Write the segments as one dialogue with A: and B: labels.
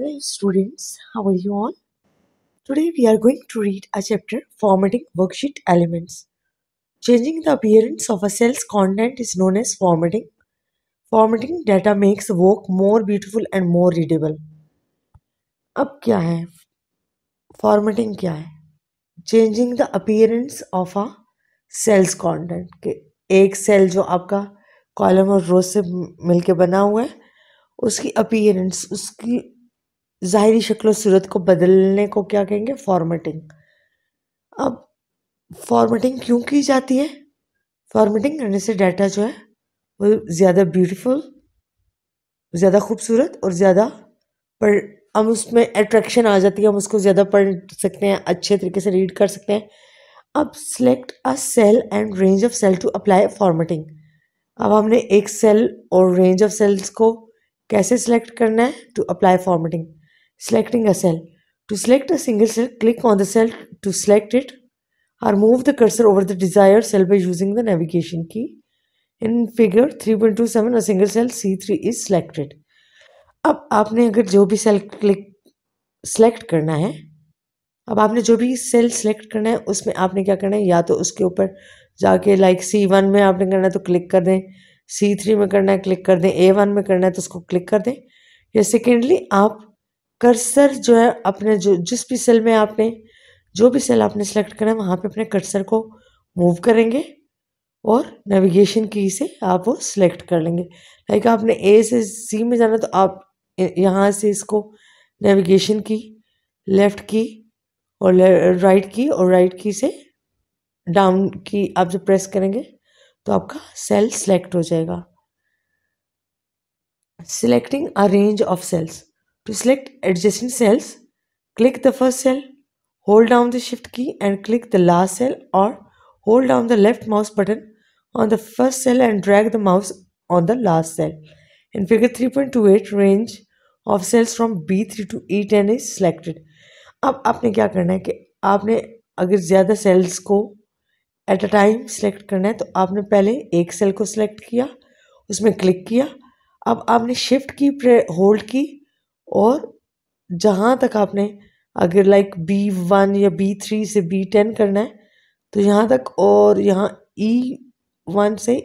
A: Hello students, how are you all? Today we are going to read a chapter Formatting Worksheet Elements. Changing the appearance of a cell's content is known as formatting. Formatting data makes work more beautiful and more readable. अब क्या है formatting क्या है changing the appearance of a cells content के एक cell जो आपका column और रो से मिलके बना हुआ है उसकी अपीयरेंस उसकी ज़ाहरी शक्ल सूरत को बदलने को क्या कहेंगे फॉर्मेटिंग अब फॉर्मेटिंग क्यों की जाती है फॉर्मेटिंग करने से डाटा जो है वो ज़्यादा ब्यूटीफुल ज़्यादा खूबसूरत और ज़्यादा पढ़ हम उसमें अट्रैक्शन आ जाती है हम उसको ज़्यादा पढ़ सकते हैं अच्छे तरीके से रीड कर सकते हैं अब select a cell and range of cell to apply formatting अब हमने एक सेल और रेंज ऑफ सेल्स को कैसे सिलेक्ट करना है to apply formatting Selecting a cell. To select a single cell, click on the cell to select it or move the cursor over the desired cell by using the navigation key. In figure 3.27, a single cell C3 is selected. अब आपने अगर जो भी cell click select करना है अब आपने जो भी सेल सेलेक्ट करना है उसमें आपने क्या करना है या तो उसके ऊपर जाके लाइक सी वन में आपने करना है तो क्लिक कर दें सी थ्री में करना है क्लिक कर दें ए वन में करना है तो उसको क्लिक कर दें या सेकेंडली आप कर्सर जो है अपने जो जिस भी सेल में आपने जो भी सेल आपने सेलेक्ट करा है वहाँ पे अपने कर्सर को मूव करेंगे और नेविगेशन की से आप वो सिलेक्ट कर लेंगे लाइक आपने ए से सी में जाना तो आप यहाँ से इसको नेविगेशन की लेफ़्ट की और राइट की और राइट की से डाउन की आप जब प्रेस करेंगे तो आपका सेल सेलेक्ट हो जाएगा selecting a range of cells To select adjacent cells, click the first cell, hold down the shift key and click the last cell or hold down the left mouse button on the first cell and drag the mouse on the last cell. In figure 3.28 range of cells from B3 to E10 is selected. अब आपने क्या करना है कि आपने अगर ज़्यादा sales को एट अ टाइम सेलेक्ट करना है तो आपने पहले एक सेल को सिलेक्ट किया उसमें क्लिक किया अब आपने शिफ्ट की होल्ड की और जहाँ तक आपने अगर लाइक बी वन या बी थ्री से बी टेन करना है तो यहाँ तक और यहाँ ई वन से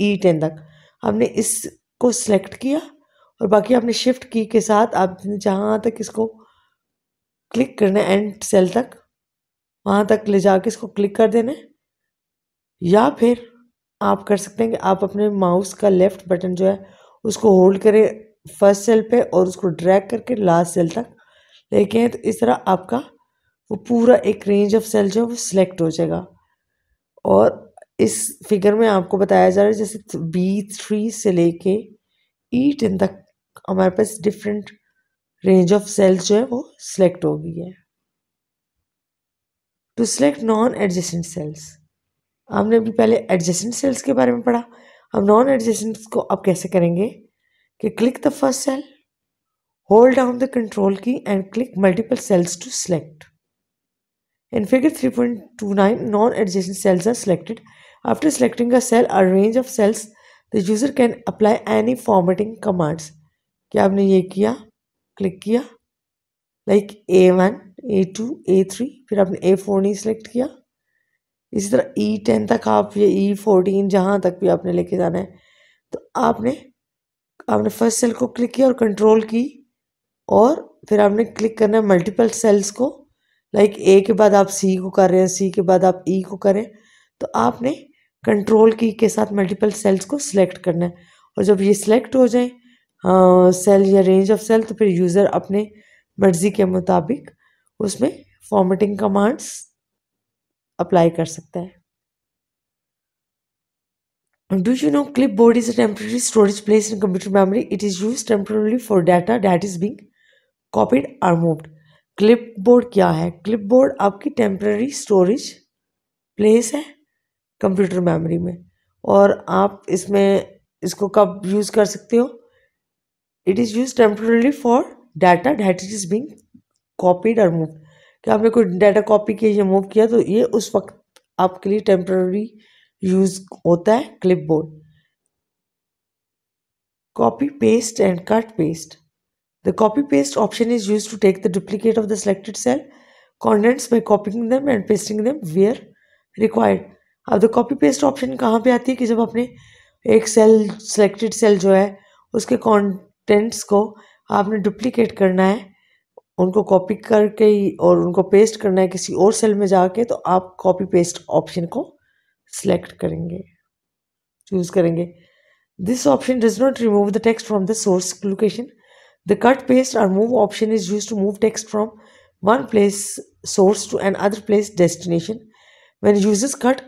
A: ई e टेन तक आपने इसको सेलेक्ट किया और बाकी आपने शिफ्ट की के साथ आपने जहाँ तक इसको क्लिक करना है एंड सेल तक वहाँ तक ले कर इसको क्लिक कर देना है या फिर आप कर सकते हैं कि आप अपने माउस का लेफ़्ट बटन जो है उसको होल्ड करें फर्स्ट सेल पे और उसको ड्रैग करके लास्ट सेल तक लेके आए तो इस तरह आपका वो पूरा एक रेंज ऑफ सेल जो है वो सिलेक्ट हो जाएगा और इस फिगर में आपको बताया जा रहा है जैसे बी थ्री से लेके ई टेन तक हमारे पास डिफरेंट रेंज ऑफ सेल्स जो है वो सिलेक्ट हो गई है to select non adjacent cells हमने अभी पहले एडजेसेंट सेल्स के बारे में पढ़ा हम नॉन एडजेसेंट को अब कैसे करेंगे कि click the first cell hold down the control key and click multiple cells to select in figure 3.29 point two nine non adjacent cells are selected after selecting a cell or range of cells the user can apply any formatting commands क्या आपने ये किया click किया like A one A two A three फिर आपने ए four नहीं select किया इसी तरह ई e टेन तक आप या ई e फोर्टीन जहाँ तक भी आपने लेके जाना है तो आपने आपने फर्स्ट सेल को क्लिक किया और कंट्रोल की और फिर आपने क्लिक करना है मल्टीपल सेल्स को लाइक ए के बाद आप सी को कर रहे हैं सी के बाद आप ई e को करें तो आपने कंट्रोल की के साथ मल्टीपल सेल्स को सिलेक्ट करना है और जब ये सिलेक्ट हो जाए सेल या रेंज ऑफ सेल तो फिर यूज़र अपने मर्ज़ी के मुताबिक उसमें फॉर्मेटिंग कमांड्स अप्लाई कर सकता है do you know clipboard is a temporary storage place in computer computer it is use used for data that is being copied और or क्लिप बोर्ड क्या है क्लिप बोर्ड आपकी temporary storage place है computer memory में और आप इसमें इसको कब यूज़ कर सकते हो it is use temporarily for data that is being copied और मूव क्या आपने कोई डाटा कॉपी किया या मूव किया तो ये उस वक्त आपके लिए टेम्प्रेरी यूज होता है clipboard copy paste and cut paste the copy paste option is use to take the duplicate of the selected cell contents by copying them and pasting them where required अब the copy paste option कहाँ पर आती है कि जब अपने एक cell selected cell जो है उसके कॉन्टेंट्स को आपने डुप्लीकेट करना है उनको कॉपी करके और उनको पेस्ट करना है किसी और सेल में जाके तो आप कॉपी पेस्ट ऑप्शन को सेलेक्ट करेंगे चूज करेंगे this option does not remove the text from the source location the cut paste और move option is use to move text from source to another place destination destination. When cut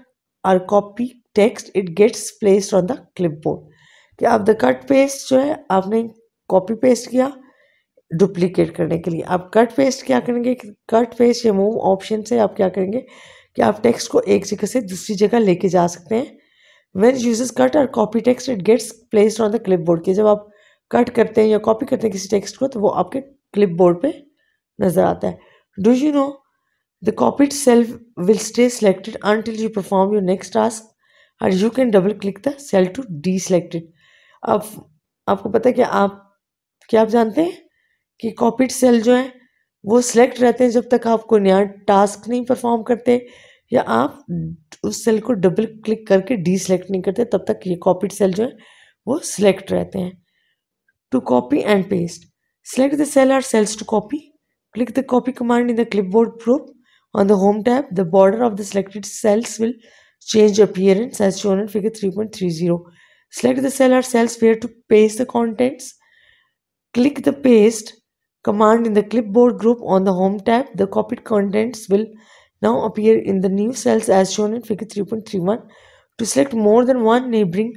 A: or copy text it gets place on the clipboard कि आप the cut paste जो है आपने copy paste किया duplicate करने के लिए आप कट पेस्ट क्या करेंगे कट पेस्ट या मूव ऑप्शन से आप क्या करेंगे कि आप टेक्स्ट को एक जगह से दूसरी जगह लेके जा सकते हैं वेन यूजेस कट और copy text it gets placed on the clipboard के जब आप कट करते हैं या कॉपी करते हैं किसी टेक्स्ट को तो वो आपके क्लिप बोर्ड पर नज़र आता है do you know the copied cell will stay selected until you perform your next task और you can double click the cell to deselected अब आपको पता है कि आप क्या आप जानते हैं कि कॉपीड सेल जो है वो सिलेक्ट रहते हैं जब तक आप कोई नया टास्क नहीं परफॉर्म करते या आप उस सेल को डबल क्लिक करके डी सेलेक्ट नहीं करते तब तक ये कॉपीड सेल जो है वो सिलेक्ट रहते हैं to copy and paste select the cell or cells to copy click the copy command in the clipboard proof on the home tab the border of the selected cells will change appearance as shown in figure three point three zero select the cell or cells where to paste the contents click the paste command in the clipboard group on the Home tab. The copied contents will now appear in the new cells as shown in figure 3.31. To select more than one neighboring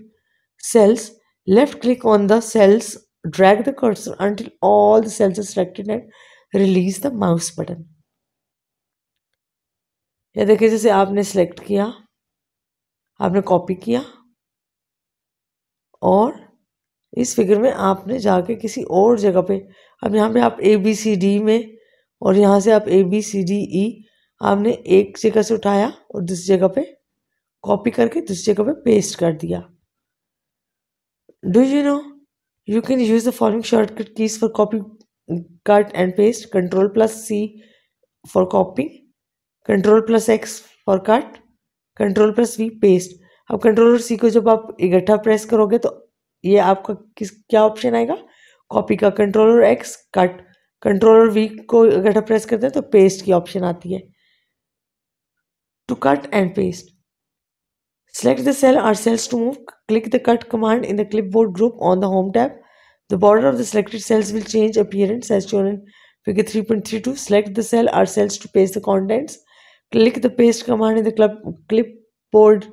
A: cells, left click on the cells, drag the cursor until all the cells are selected and release the mouse button. या देखिए जैसे आपने select किया आपने copy किया और इस figure में आपने जाके किसी और जगह पे अब यहाँ पे आप ए बी सी डी में और यहाँ से आप A B C D E आपने एक जगह से उठाया और दूसरी जगह पे कॉपी करके दूसरी जगह पे पेस्ट कर दिया do you know you can use the following shortcut keys for copy cut and paste control plus C for copy control plus X for cut control plus V paste अब control और C को जब आप इकट्ठा press करोगे तो ये आपका किस क्या ऑप्शन आएगा कॉपी का controller X cut controller V को अगर हम प्रेस करते हैं तो पेस्ट की ऑप्शन आती है to cut and paste select the cell or cells to move click the cut command in the clipboard group on the home tab the border of the selected cells will change appearance as shown figure three point three two select the cell or cells to paste the contents click the paste command in the clipboard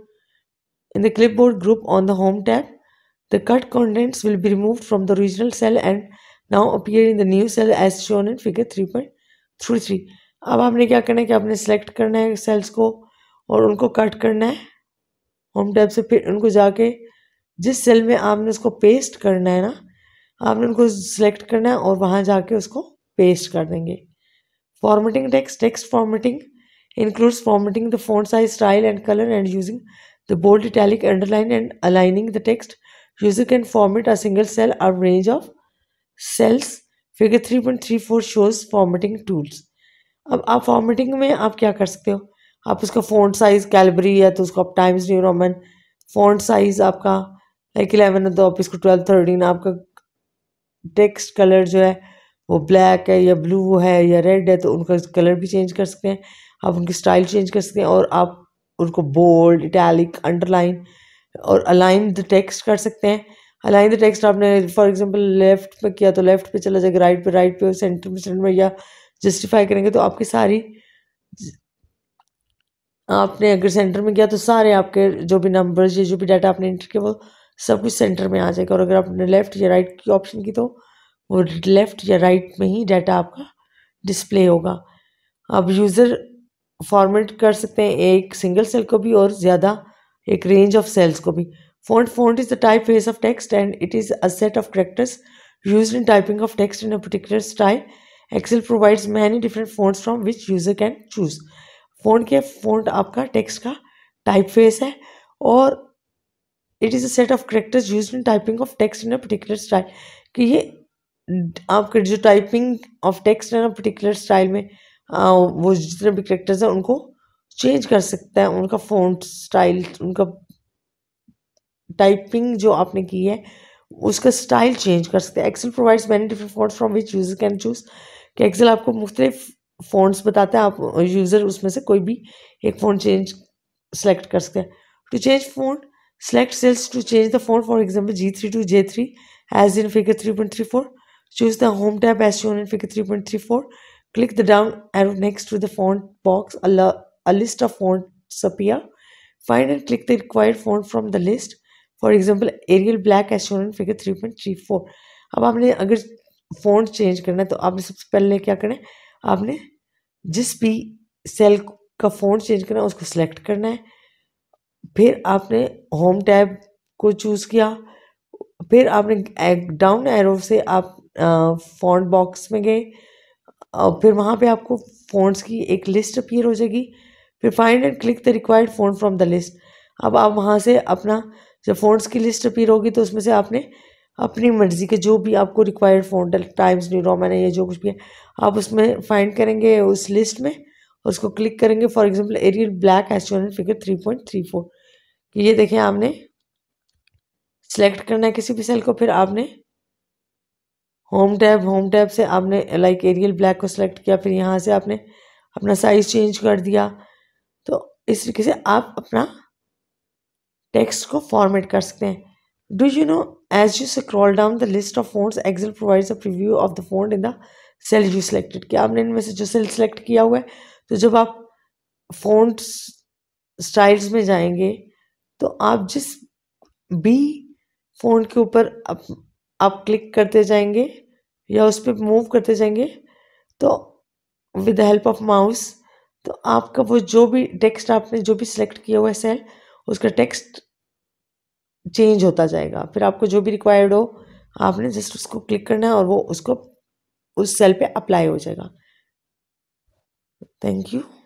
A: in the clipboard group on the home tab The cut contents will be removed from the original cell and now appear in the new cell as shown in figure three point three three अब आपने क्या करना है कि आपने select करना है sales को और उनको कट करना है होम टैप से फिर उनको जाके जिस सेल में आपने उसको पेस्ट करना है ना आपने उनको सेलेक्ट करना है और वहाँ जाके उसको पेस्ट कर देंगे formatting text text formatting includes formatting the font size style and colour and using the bold italic underline and aligning the text User can format a single cell सेल्स range of cells. Figure four shows formatting tools अब आप formatting में आप क्या कर सकते हो आप उसका फोन साइज कैलबरी है तो उसको आप Times New Roman font size आपका लाइक इलेवन है तो आप इसको ट्वेल्व थर्टीन आपका टेक्स्ट कलर जो है वो ब्लैक है या ब्लू है या रेड है तो उनका कलर भी चेंज कर सकते हैं आप उनकी स्टाइल चेंज कर सकते हैं और आप उनको बोल्ड इटैलिक अंडरलाइन और अलाइन द टेक्स्ट कर सकते हैं अलाइन द टेक्स्ट आपने फॉर एग्जांपल लेफ़्ट पे किया तो लेफ़्ट पे चला जाएगा राइट पे राइट पे सेंटर में सेंटर में या जस्टिफाई करेंगे तो आपकी सारी आपने अगर सेंटर में किया तो सारे आपके जो भी नंबर या जो भी डाटा आपने इंटर किया वो सब कुछ सेंटर में आ जाएगा और अगर आपने लेफ़्ट या राइट की ऑप्शन की तो वो लेफ़्ट या राइट में ही डाटा आपका डिस्प्ले होगा आप यूज़र फॉर्मेट कर सकते हैं एक सिंगल सेल को भी और ज़्यादा एक रेंज ऑफ सेल्स को भी font font is the typeface of text and it is a set of characters use in typing of text in a particular style Excel provides many different fonts from which user can choose font के font आपका text का typeface है और it is a set of characters use in typing of text in a particular style कि ये आपके जो typing of text in a particular style में आ, हाँ, वो जितने भी करेक्टर्स हैं उनको चेंज कर सकते हैं उनका फोन स्टाइल उनका टाइपिंग जो आपने की है उसका स्टाइल चेंज कर सकते हैं Excel provides many different font from which user can choose कि एक्सेल आपको मुख्तलिफ फोन बताता है आप यूज़र उसमें से कोई भी एक फोन चेंज सेलेक्ट कर सकते हैं to change font select cells to change the font select cells to change the font for example g3 to three as in figure 3.34 choose the home tab इन figure three point three four click the down next to the font box allow a list of fonts appear. Find and click the required font from the list. For example Arial Black as shown figure three point three four अब आपने अगर font change करना है तो आपने सबसे पहले क्या करना है आपने जिस भी सेल का फ़ॉन्ट चेंज करना है उसको सिलेक्ट करना है फिर आपने होम टैब को चूज़ किया फिर आपने डाउन एरो से आप फ़ॉन्ट बॉक्स में गए और फिर वहाँ पे आपको फ़ॉन्ट्स की एक लिस्ट अपीयर हो जाएगी फिर find and click the required font from the list अब आप वहाँ से अपना जब फ़ोन्स की लिस्ट अपीर होगी तो उसमें से आपने अपनी मर्ज़ी के जो भी आपको required font Times New Roman है या जो कुछ भी है आप उसमें फाइंड करेंगे उस लिस्ट में और उसको क्लिक करेंगे for example Arial Black as shown figure three point three four ये देखें आपने सेलेक्ट करना है किसी भी सेल को फिर आपने होम टैब होम टैब से आपने लाइक एरियल ब्लैक को सिलेक्ट किया फिर यहाँ से आपने अपना साइज़ चेंज कर दिया इस तरीके से आप अपना टेक्स्ट को फॉर्मेट कर सकते हैं do you know as you scroll down the list of font Excel provides a preview of the font in the cell you selected क्या आपने इनमें से जो सेल सेलेक्ट किया हुआ है तो जब आप फोन स्टाइल्स में जाएंगे तो आप जिस भी फोन के ऊपर आप, आप क्लिक करते जाएंगे या उस पर मूव करते जाएंगे तो with the help of mouse तो आपका वो जो भी टेक्स्ट आपने जो भी सिलेक्ट किया हुआ है सेल उसका टेक्स्ट चेंज होता जाएगा फिर आपको जो भी रिक्वायर्ड हो आपने जस्ट उसको क्लिक करना है और वो उसको उस सेल पे अप्लाई हो जाएगा थैंक यू